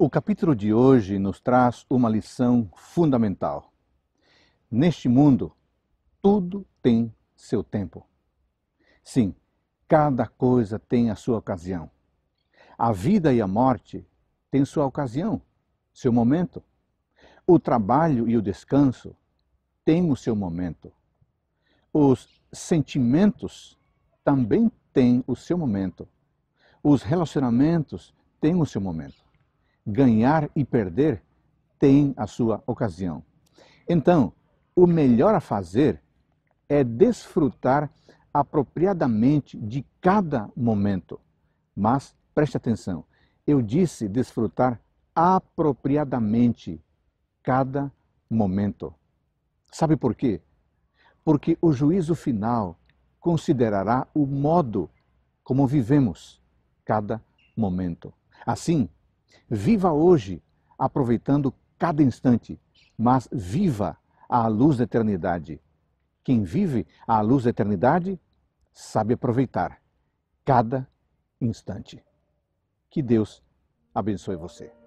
O capítulo de hoje nos traz uma lição fundamental. Neste mundo, tudo tem seu tempo. Sim, cada coisa tem a sua ocasião. A vida e a morte têm sua ocasião, seu momento. O trabalho e o descanso têm o seu momento. Os sentimentos também têm o seu momento. Os relacionamentos têm o seu momento ganhar e perder tem a sua ocasião. Então, o melhor a fazer é desfrutar apropriadamente de cada momento. Mas preste atenção, eu disse desfrutar apropriadamente cada momento. Sabe por quê? Porque o juízo final considerará o modo como vivemos cada momento. Assim, Viva hoje, aproveitando cada instante, mas viva à luz da eternidade. Quem vive à luz da eternidade sabe aproveitar cada instante. Que Deus abençoe você.